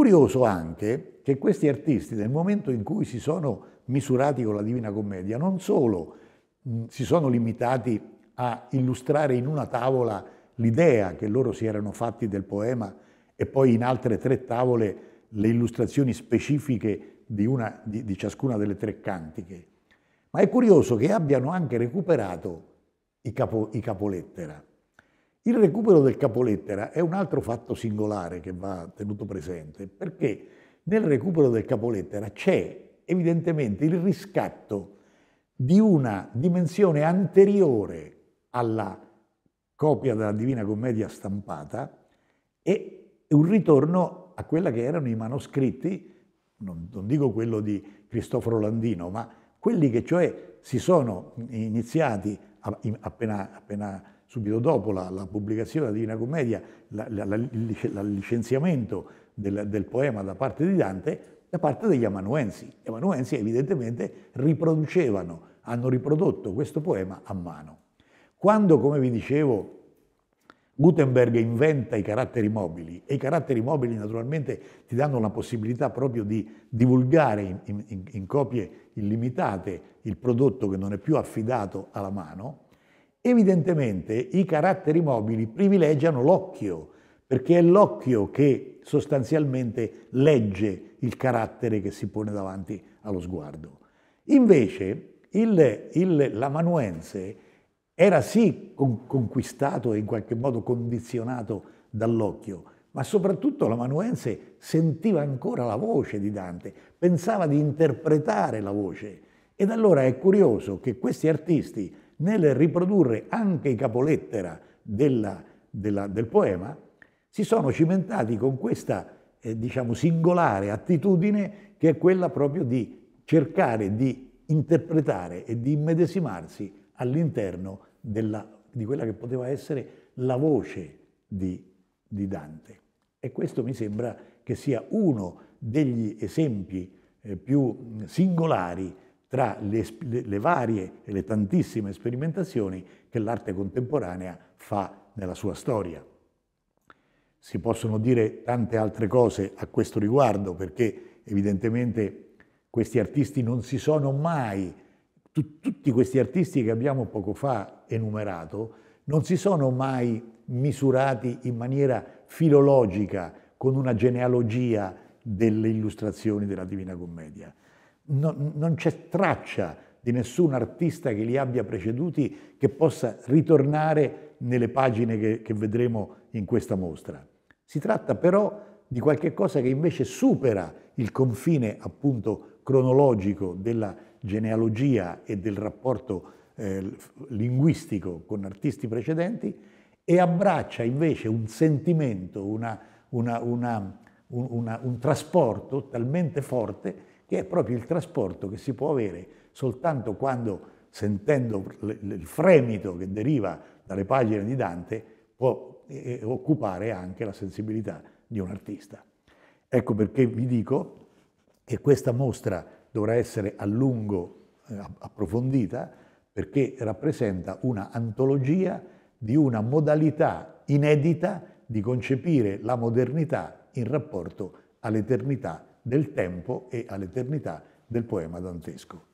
Curioso anche che questi artisti, nel momento in cui si sono misurati con la Divina Commedia, non solo mh, si sono limitati a illustrare in una tavola l'idea che loro si erano fatti del poema e poi in altre tre tavole le illustrazioni specifiche di, una, di, di ciascuna delle tre cantiche. Ma è curioso che abbiano anche recuperato i, capo, i capolettera. Il recupero del capolettera è un altro fatto singolare che va tenuto presente, perché nel recupero del capolettera c'è evidentemente il riscatto di una dimensione anteriore alla copia della Divina Commedia stampata e un ritorno a quella che erano i manoscritti, non, non dico quello di Cristoforo Landino, ma quelli che cioè si sono iniziati appena, appena subito dopo la, la pubblicazione della Divina Commedia, il licenziamento del, del poema da parte di Dante, da parte degli amanuensi. Gli amanuensi evidentemente riproducevano, hanno riprodotto questo poema a mano. Quando, come vi dicevo, Gutenberg inventa i caratteri mobili e i caratteri mobili naturalmente ti danno la possibilità proprio di divulgare in, in, in copie illimitate il prodotto che non è più affidato alla mano, Evidentemente i caratteri mobili privilegiano l'occhio, perché è l'occhio che sostanzialmente legge il carattere che si pone davanti allo sguardo. Invece il, il, l'amanuense era sì conquistato e in qualche modo condizionato dall'occhio, ma soprattutto l'amanuense sentiva ancora la voce di Dante, pensava di interpretare la voce. Ed allora è curioso che questi artisti nel riprodurre anche i capolettera della, della, del poema, si sono cimentati con questa eh, diciamo, singolare attitudine che è quella proprio di cercare di interpretare e di immedesimarsi all'interno di quella che poteva essere la voce di, di, Dante. E questo mi sembra che sia uno degli esempi eh, più singolari tra le, le varie e le tantissime sperimentazioni che l'arte contemporanea fa nella sua storia. Si possono dire tante altre cose a questo riguardo perché evidentemente questi artisti non si sono mai, tutti questi artisti che abbiamo poco fa enumerato, non si sono mai misurati in maniera filologica con una genealogia delle illustrazioni della Divina Commedia non, non c'è traccia di nessun artista che li abbia preceduti che possa ritornare nelle pagine che, che vedremo in questa mostra. Si tratta però di qualche cosa che invece supera il confine appunto cronologico della genealogia e del rapporto eh, linguistico con artisti precedenti e abbraccia invece un sentimento, una, una, una, un, un trasporto talmente forte che è proprio il trasporto che si può avere soltanto quando, sentendo il fremito che deriva dalle pagine di Dante, può eh, eh, occupare anche la sensibilità di un artista. Ecco perché vi dico che questa mostra dovrà essere a lungo eh, approfondita perché rappresenta una antologia di una modalità inedita di concepire la modernità in rapporto all'eternità del tempo e all'eternità del poema dantesco.